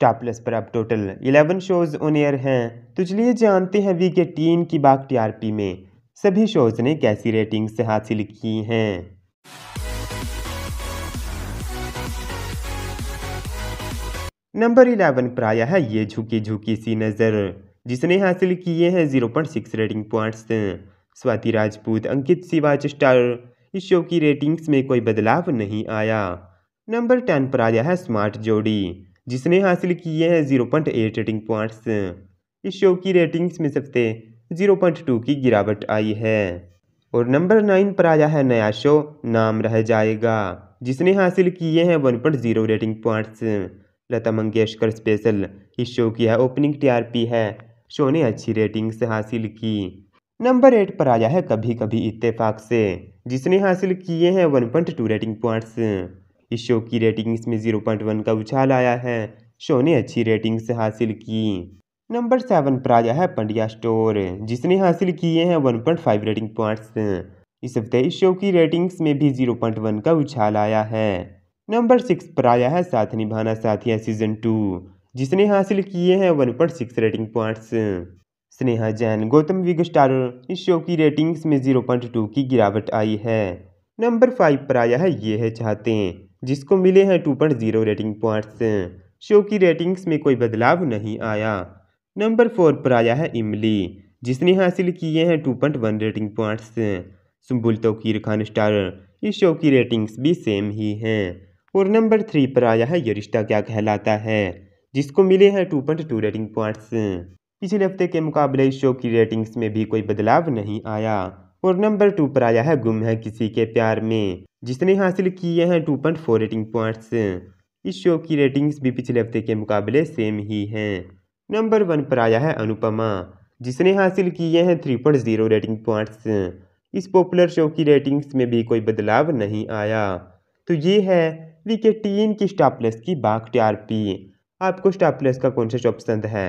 स्टापलेस पर अब total 11 shows on air हैं तो चलिए जानते हैं वी के टीन की बाग टीआरपी में सभी शोज़ ने कैसी रेटिंग्स हासिल की हैं नंबर इलेवन पर आया है ये झुकी झुकी सी नज़र जिसने हासिल किए हैं zero point six rating points Swati Rajput Ankit Siwach star इस शो की रेटिंग्स में कोई बदलाव नहीं आया नंबर टेन पर आया है स्मार्ट जोड़ी जिसने हासिल किए हैं zero point eight rating points इस शो की रेटिंग्स में सबसे जीरो पॉइंट टू की गिरावट आई है और नंबर नाइन पर आया है नया शो नाम रह जाएगा जिसने हासिल किए हैं one point zero rating points Lata Mangeshkar special इस शो की है ओपनिंग पी है शो ने अच्छी रेटिंग्स हासिल की नंबर एट पर आया है कभी कभी इत्तेफाक से जिसने हासिल किए हैं one point two rating points इस शो की रेटिंग्स में वन का उछाल आया है शो ने अच्छी रेटिंग्स हासिल की नंबर सेवन पर आया है पंडिया स्टोर जिसने हासिल किए हैं one point five rating points इस हफ्ते इस शो की रेटिंग्स में भी जीरो पॉइंट वन का उछाल आया है नंबर सिक्स पर आया है साथ निभाना साथिया सीजन टू जिसने हासिल किए हैं one point six rating points Sneha Jain Gautam Vig star इस शो की रेटिंग्स में जीरो पॉइंट टू की गिरावट आई है नंबर फाइव पर आया है ये है चाहते जिसको मिले हैं two point zero rating points show की रेटिंग्स में कोई बदलाव नहीं आया नंबर फोर पर आया है इमली जिसने हासिल किए हैं two point one rating points Subul Tauqeer Khan star इस शो की रेटिंग्स भी सेम ही हैं और नंबर थ्री पर आया है ये रिश्ता क्या कहलाता है जिसको मिले हैं two point two rating points पिछले हफ्ते के मुकाबले इस शो की रेटिंग्स में भी कोई बदलाव नहीं आया और नंबर टू पर आया है गुम है किसी के प्यार में जिसने हासिल किए हैं two point four rating points इस शो की रेटिंग्स भी पिछले हफ्ते के मुकाबले सेम ही हैं नंबर वन पर आया है अनुपमा जिसने हासिल किए हैं three point zero rating points इस पॉपुलर शो की रेटिंग्स में भी कोई बदलाव नहीं आया तो ये है विकेट टीन की स्टार प्लस की बाघ टी आपको स्टार प्लस का कौन सा शो पसंद है